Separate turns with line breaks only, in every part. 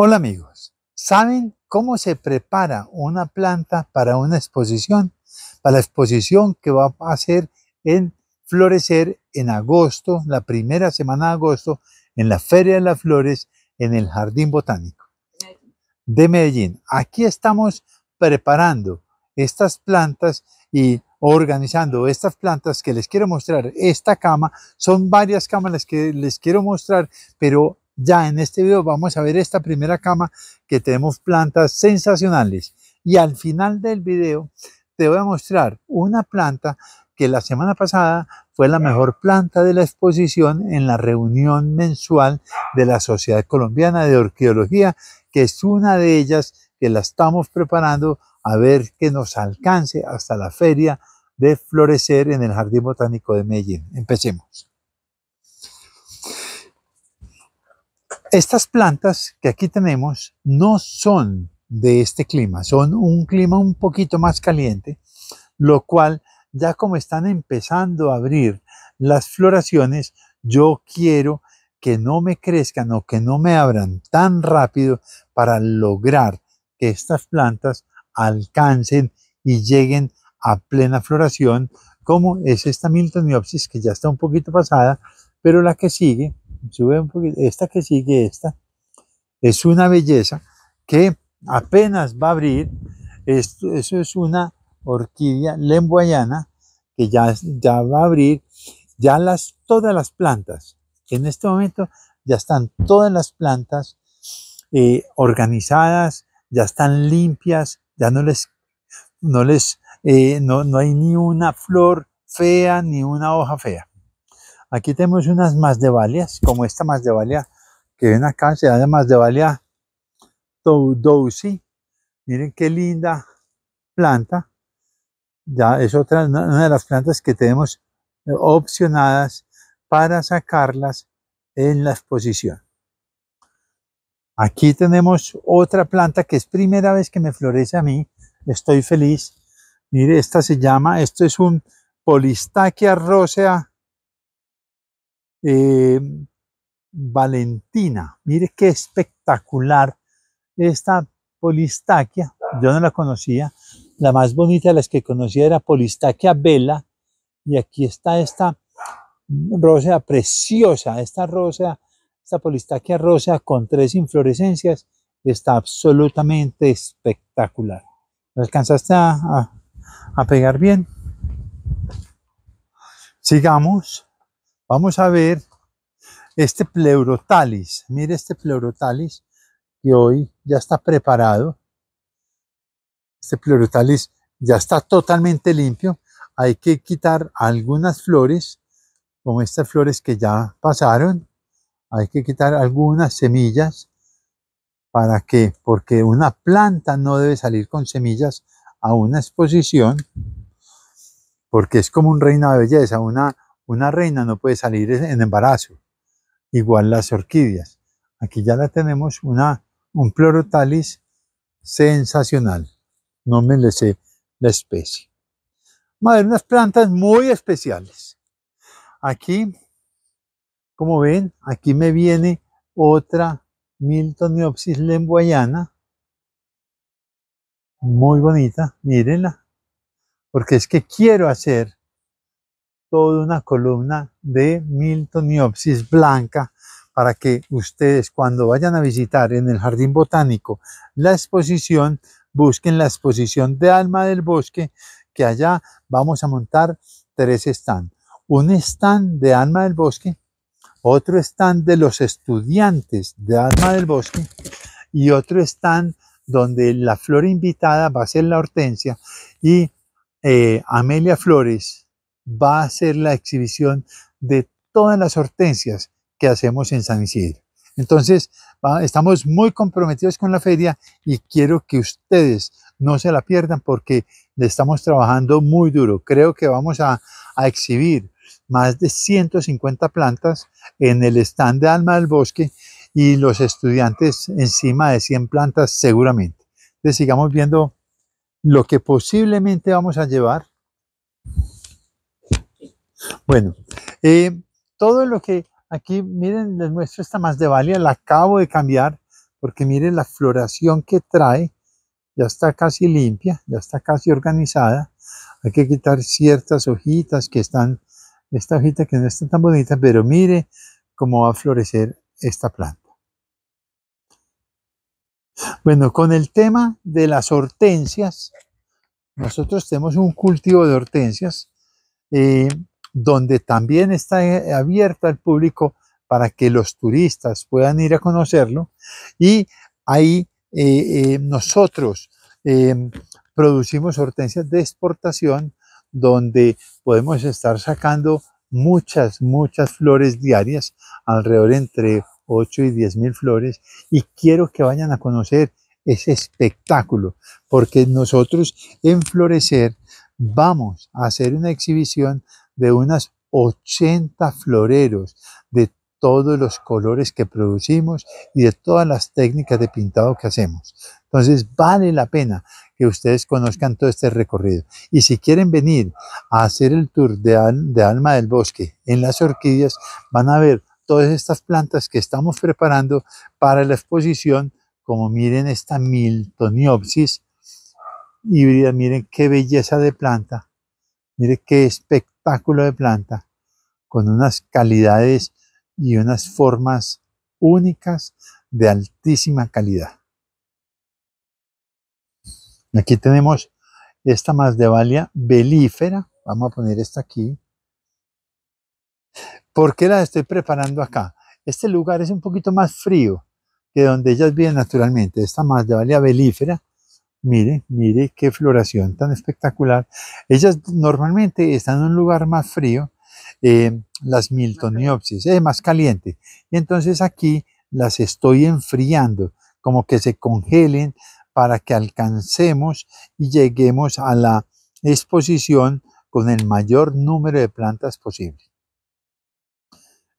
Hola amigos, ¿saben cómo se prepara una planta para una exposición? Para la exposición que va a hacer en florecer en agosto, la primera semana de agosto, en la Feria de las Flores, en el Jardín Botánico de Medellín. Aquí estamos preparando estas plantas y organizando estas plantas que les quiero mostrar. Esta cama, son varias cámaras que les quiero mostrar, pero ya en este video vamos a ver esta primera cama que tenemos plantas sensacionales. Y al final del video te voy a mostrar una planta que la semana pasada fue la mejor planta de la exposición en la reunión mensual de la Sociedad Colombiana de Orqueología, que es una de ellas que la estamos preparando a ver que nos alcance hasta la feria de florecer en el Jardín Botánico de Medellín. Empecemos. Estas plantas que aquí tenemos no son de este clima, son un clima un poquito más caliente, lo cual ya como están empezando a abrir las floraciones, yo quiero que no me crezcan o que no me abran tan rápido para lograr que estas plantas alcancen y lleguen a plena floración, como es esta Miltoniopsis que ya está un poquito pasada, pero la que sigue esta que sigue, esta, es una belleza que apenas va a abrir, eso es una orquídea lemboyana que ya, ya va a abrir, ya las, todas las plantas, en este momento ya están todas las plantas eh, organizadas, ya están limpias, ya no les, no les, eh, no hay ni una flor fea ni una hoja fea. Aquí tenemos unas valias, como esta valia que ven acá, se llama masdevalia dousi. Miren qué linda planta. Ya es otra, una de las plantas que tenemos eh, opcionadas para sacarlas en la exposición. Aquí tenemos otra planta que es primera vez que me florece a mí. Estoy feliz. Mire, esta se llama, esto es un Polistaquia rosea eh, Valentina. Mire qué espectacular esta polistaquia. Yo no la conocía. La más bonita de las que conocía era polistaquia vela. Y aquí está esta rosa preciosa. Esta rosa esta polistaquia rosa con tres inflorescencias está absolutamente espectacular. ¿Lo alcanzaste a pegar bien? Sigamos. Vamos a ver este pleurotalis. Mire este pleurotalis que hoy ya está preparado. Este pleurotalis ya está totalmente limpio. Hay que quitar algunas flores, como estas flores que ya pasaron. Hay que quitar algunas semillas. ¿Para qué? Porque una planta no debe salir con semillas a una exposición, porque es como un reino de belleza, una una reina no puede salir en embarazo, igual las orquídeas. Aquí ya la tenemos, una, un plorotalis sensacional. No me sé la especie. ver unas plantas muy especiales. Aquí, como ven, aquí me viene otra Miltoniopsis lemboyana. Muy bonita, mírenla. Porque es que quiero hacer toda una columna de Miltoniopsis blanca para que ustedes cuando vayan a visitar en el Jardín Botánico la exposición, busquen la exposición de Alma del Bosque, que allá vamos a montar tres stands. Un stand de Alma del Bosque, otro stand de los estudiantes de Alma del Bosque y otro stand donde la flor invitada va a ser la hortensia y eh, Amelia Flores, va a ser la exhibición de todas las hortensias que hacemos en San Isidro. Entonces, ah, estamos muy comprometidos con la feria y quiero que ustedes no se la pierdan porque le estamos trabajando muy duro. Creo que vamos a, a exhibir más de 150 plantas en el stand de Alma del Bosque y los estudiantes encima de 100 plantas seguramente. Entonces, sigamos viendo lo que posiblemente vamos a llevar bueno, eh, todo lo que aquí, miren, les muestro esta más de valia, la acabo de cambiar, porque miren la floración que trae, ya está casi limpia, ya está casi organizada. Hay que quitar ciertas hojitas que están, esta hojita que no está tan bonita, pero mire cómo va a florecer esta planta. Bueno, con el tema de las hortensias, nosotros tenemos un cultivo de hortensias. Eh, donde también está eh, abierta al público para que los turistas puedan ir a conocerlo y ahí eh, eh, nosotros producimos hortensias de exportación donde podemos estar sacando muchas, muchas flores diarias, alrededor entre 8 y 10 mil flores y quiero que vayan a conocer ese espectáculo porque nosotros en Florecer vamos a hacer una exhibición de unas 80 floreros de todos los colores que producimos y de todas las técnicas de pintado que hacemos. Entonces vale la pena que ustedes conozcan todo este recorrido. Y si quieren venir a hacer el tour de, Alma del Bosque en las orquídeas, van a ver todas estas plantas que estamos preparando para la exposición, como miren esta Miltoniopsis híbrida, miren qué belleza de planta, Mire qué espectáculo de planta, con unas calidades y unas formas únicas de altísima calidad. Aquí tenemos esta más de valia belífera. Vamos a poner esta aquí. ¿Por qué la estoy preparando acá? Este lugar es un poquito más frío que donde ellas viven naturalmente. Esta más de valia belífera Mire, mire qué floración tan espectacular. Ellas normalmente están en un lugar más frío, eh, las miltoniopsis, es eh, más caliente. Y entonces aquí las estoy enfriando, como que se congelen para que alcancemos y lleguemos a la exposición con el mayor número de plantas posible.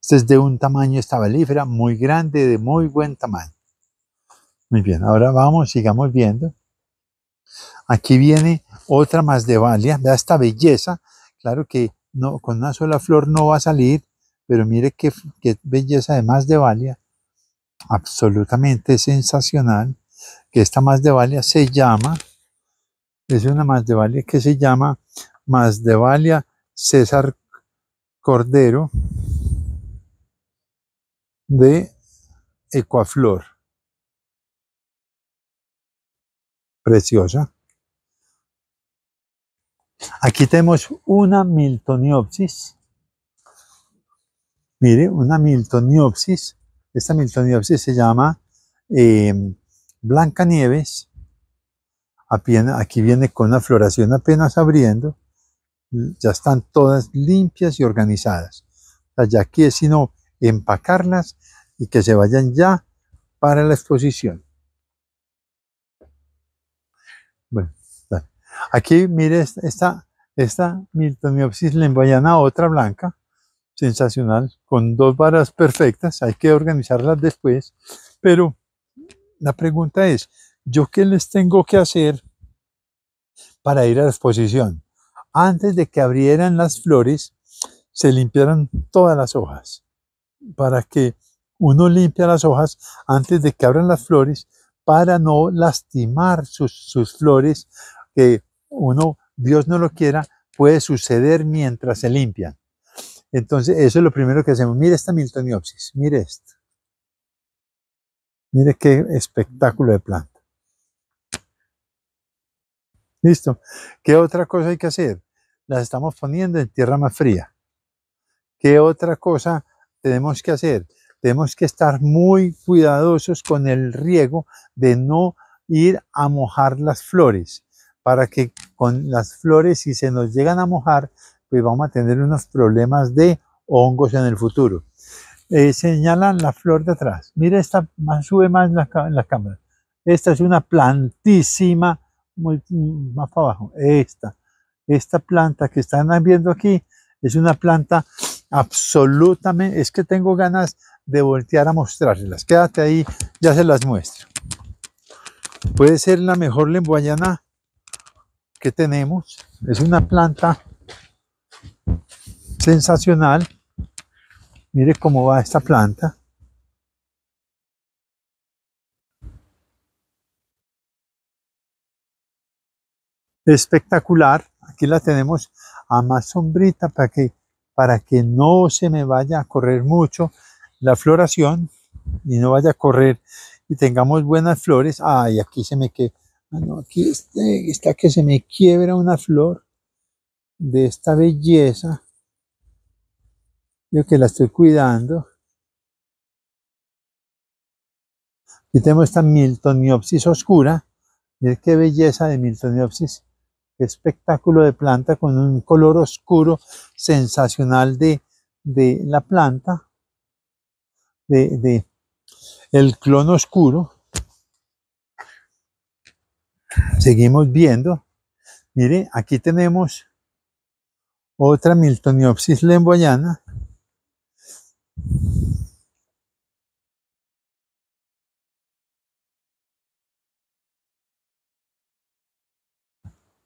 Este es de un tamaño estabilífera muy grande, de muy buen tamaño. Muy bien, ahora vamos, sigamos viendo. Aquí viene otra más de valia, vea esta belleza, claro que no, con una sola flor no va a salir, pero mire qué, belleza de más de valia, absolutamente sensacional, que esta más de valia se llama, es una más de valia que se llama más de valia César Cordero de Ecuaflor. preciosa. Aquí tenemos una Miltoniopsis. Mire, una Miltoniopsis. Esta Miltoniopsis se llama eh, Blanca Nieves. Aquí viene con la floración apenas abriendo. Ya están todas limpias y organizadas. ya aquí es sino empacarlas y que se vayan ya para la exposición. Bueno, aquí mire esta, esta Miltoniopsis lemboyana, otra blanca, sensacional, con dos varas perfectas, hay que organizarlas después, pero la pregunta es, ¿yo qué les tengo que hacer para ir a la exposición? Antes de que abrieran las flores, se limpiaran todas las hojas, para que uno limpie las hojas antes de que abran las flores, para no lastimar sus, flores que uno, Dios no lo quiera, puede suceder mientras se limpian. Entonces, eso es lo primero que hacemos. Mire esta miltoniopsis, mire esto. Mire qué espectáculo de planta. Listo. ¿Qué otra cosa hay que hacer? Las estamos poniendo en tierra más fría. ¿Qué otra cosa tenemos que hacer? tenemos que estar muy cuidadosos con el riego de no ir a mojar las flores para que con las flores si se nos llegan a mojar pues vamos a tener unos problemas de hongos en el futuro. Eh, señalan la flor de atrás. Mira esta, más, sube más en la, cámara. Esta es una plantísima, más para abajo. Esta, esta planta que están viendo aquí es una planta absolutamente, es que tengo ganas de voltear a mostrarlas. Quédate ahí, ya se las muestro. Puede ser la mejor lemboyana que tenemos. Es una planta sensacional. Mire cómo va esta planta. Espectacular. Aquí la tenemos a más sombrita para que, para que no se me vaya a correr mucho la floración y no vaya a correr y tengamos buenas flores. Ay, aquí se me que ah, aquí este, está que se me quiebra una flor de esta belleza. Yo que la estoy cuidando. Y tenemos esta Miltoniopsis oscura. Miren qué belleza de Miltoniopsis. Qué espectáculo de planta con un color oscuro sensacional de, de la planta de, el clono oscuro. Seguimos viendo. Mire, aquí tenemos otra Miltoniopsis lemboyana.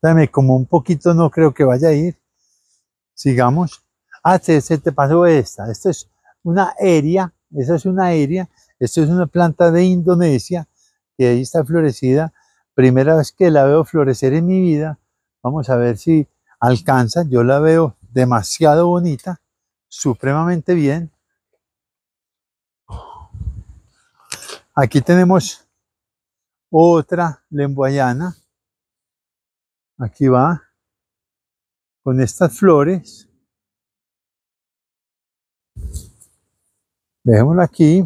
Dame como un poquito, no creo que vaya a ir. Sigamos. Ah, se, te pasó esta. Esta es una aérea esa es una aérea. esto es una planta de Indonesia que ahí está florecida. Primera vez que la veo florecer en mi vida. Vamos a ver si alcanza. Yo la veo demasiado bonita, supremamente bien. Aquí tenemos otra lemboyana. Aquí va con estas flores Dejémoslo aquí.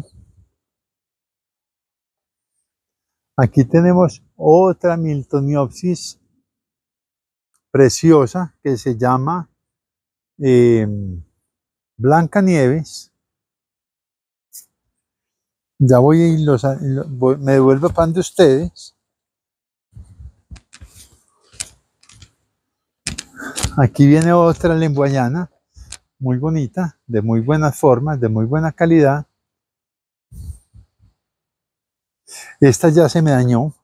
Aquí tenemos otra Miltoniopsis preciosa que se llama em, Blanca Nieves. Ya voy y los, me devuelvo pan de ustedes. Aquí viene otra lenguayana muy bonita, de muy buenas formas, de muy buena calidad. Esta ya se me dañó.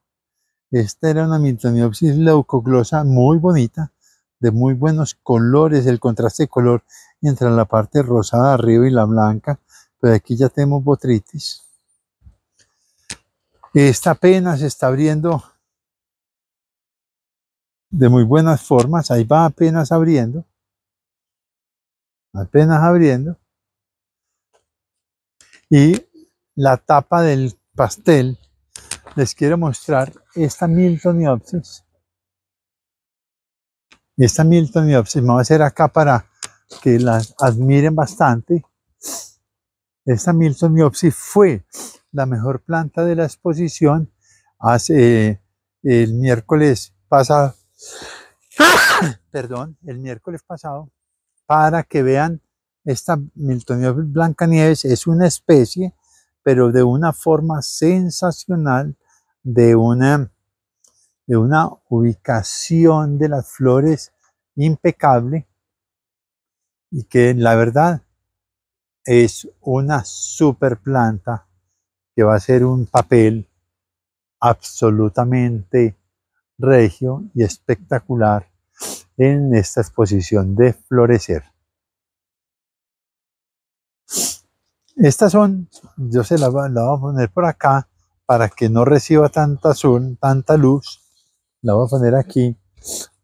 Esta era una Miltoniopsis leucoglosa muy bonita, de muy buenos colores, el contraste de color entre la parte rosada arriba y la blanca, pero aquí ya tenemos botritis. Esta apenas está abriendo de muy buenas formas, ahí va apenas abriendo apenas abriendo, y la tapa del pastel, les quiero mostrar esta Miltoniopsis. Esta Miltoniopsis me va a hacer acá para que la admiren bastante. Esta Miltoniopsis fue la mejor planta de la exposición hace eh, el miércoles pasado. Perdón, el miércoles pasado para que vean esta blanca Blancanieves es una especie, pero de una forma sensacional, de una, de una ubicación de las flores impecable y que la verdad es una super planta que va a ser un papel absolutamente regio y espectacular en esta exposición de florecer. Estas son, yo se las la voy a poner por acá para que no reciba tanta, sol, tanta luz. La voy a poner aquí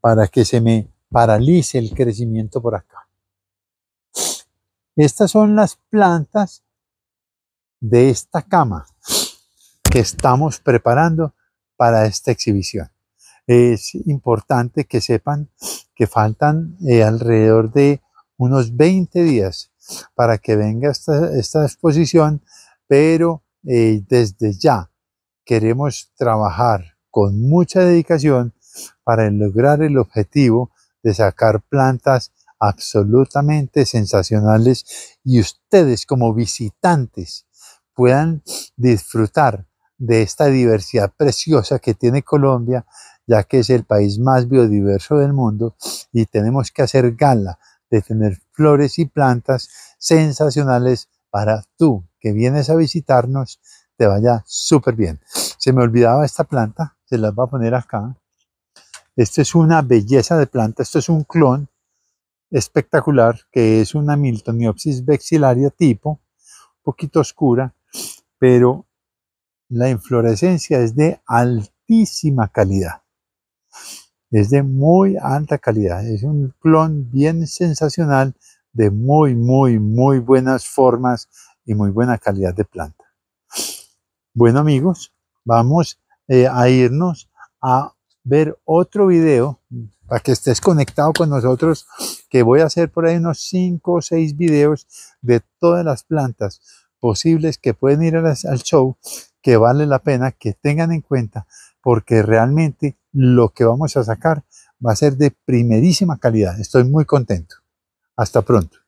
para que se me paralice el crecimiento por acá. Estas son las plantas de esta cama que estamos preparando para esta exhibición es importante que sepan que faltan eh, alrededor de unos 20 días para que venga esta, exposición, pero eh, desde ya queremos trabajar con mucha dedicación para lograr el objetivo de sacar plantas absolutamente sensacionales y ustedes como visitantes puedan disfrutar de esta diversidad preciosa que tiene Colombia ya que es el país más biodiverso del mundo y tenemos que hacer gala de tener flores y plantas sensacionales para tú que vienes a visitarnos, te vaya súper bien. Se me olvidaba esta planta, se las voy a poner acá. Esta es una belleza de planta, esto es un clon espectacular que es una Miltoniopsis vexilaria tipo, un poquito oscura, pero la inflorescencia es de altísima calidad. Es de muy alta calidad, es un clon bien sensacional de muy, muy, muy buenas formas y muy buena calidad de planta. Bueno amigos, vamos eh, a irnos a ver otro video para que estés conectado con nosotros que voy a hacer por ahí unos 5 o 6 videos de todas las plantas posibles que pueden ir al show que vale la pena que tengan en cuenta porque realmente lo que vamos a sacar va a ser de primerísima calidad. Estoy muy contento. Hasta pronto.